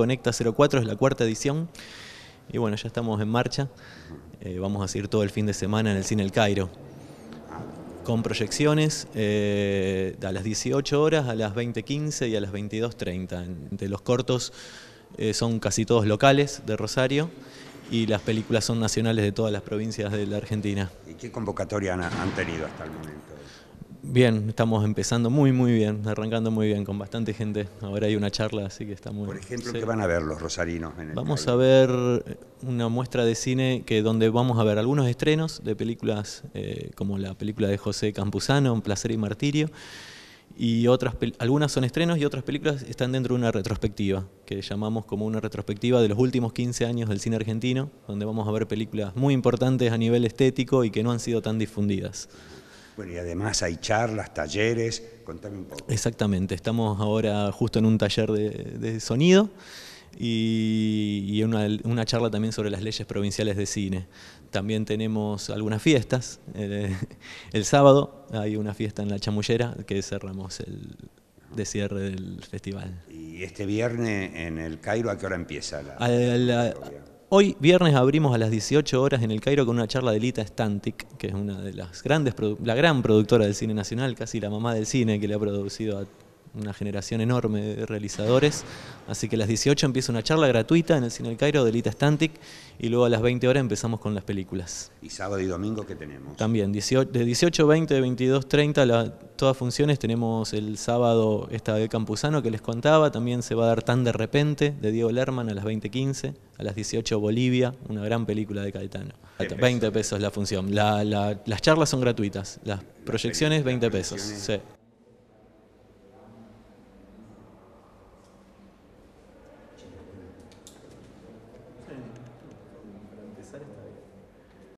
Conecta 04, es la cuarta edición. Y bueno, ya estamos en marcha. Eh, vamos a seguir todo el fin de semana en el Cine El Cairo. Con proyecciones eh, a las 18 horas, a las 20.15 y a las 22.30. De los cortos eh, son casi todos locales de Rosario y las películas son nacionales de todas las provincias de la Argentina. ¿Y qué convocatoria han tenido hasta el momento? Bien, estamos empezando muy, muy bien, arrancando muy bien, con bastante gente. Ahora hay una charla, así que está muy Por ejemplo, ¿qué van a ver los rosarinos? vamos a ver eh, una muestra de cine que donde vamos a ver algunos estrenos de películas eh, como la película de José Campuzano, Un placer y martirio, y otras algunas son estrenos y otras películas están dentro de una retrospectiva, que llamamos como una retrospectiva de los últimos 15 años del cine argentino, donde vamos a ver películas muy importantes a nivel estético y que no han sido tan difundidas y además hay charlas, talleres, contame un poco. Exactamente, estamos ahora justo en un taller de, sonido y, una, charla también sobre las leyes provinciales de cine. También tenemos algunas fiestas. El, sábado hay una fiesta en la chamullera que cerramos el, de cierre del festival. ¿Y este viernes en el Cairo a qué hora empieza la, a, la Hoy, viernes, abrimos a las 18 horas en el Cairo con una charla de Lita Stantic, que es una de las grandes, la gran productora del cine nacional, casi la mamá del cine, que le ha producido a una generación enorme de realizadores. Así que a las 18 empieza una charla gratuita en el Cine del Cairo de Lita Stantic y luego a las 20 horas empezamos con las películas. ¿Y sábado y domingo qué tenemos? También, de 18, 20, 22, 30, la todas funciones. Tenemos el sábado esta de Campuzano que les contaba. También se va a dar Tan de Repente de Diego Lerman a las 20.15. A las 18 Bolivia, una gran película de Caetano. 20 pesos la función. las charlas son gratuitas. Las proyecciones 20 pesos.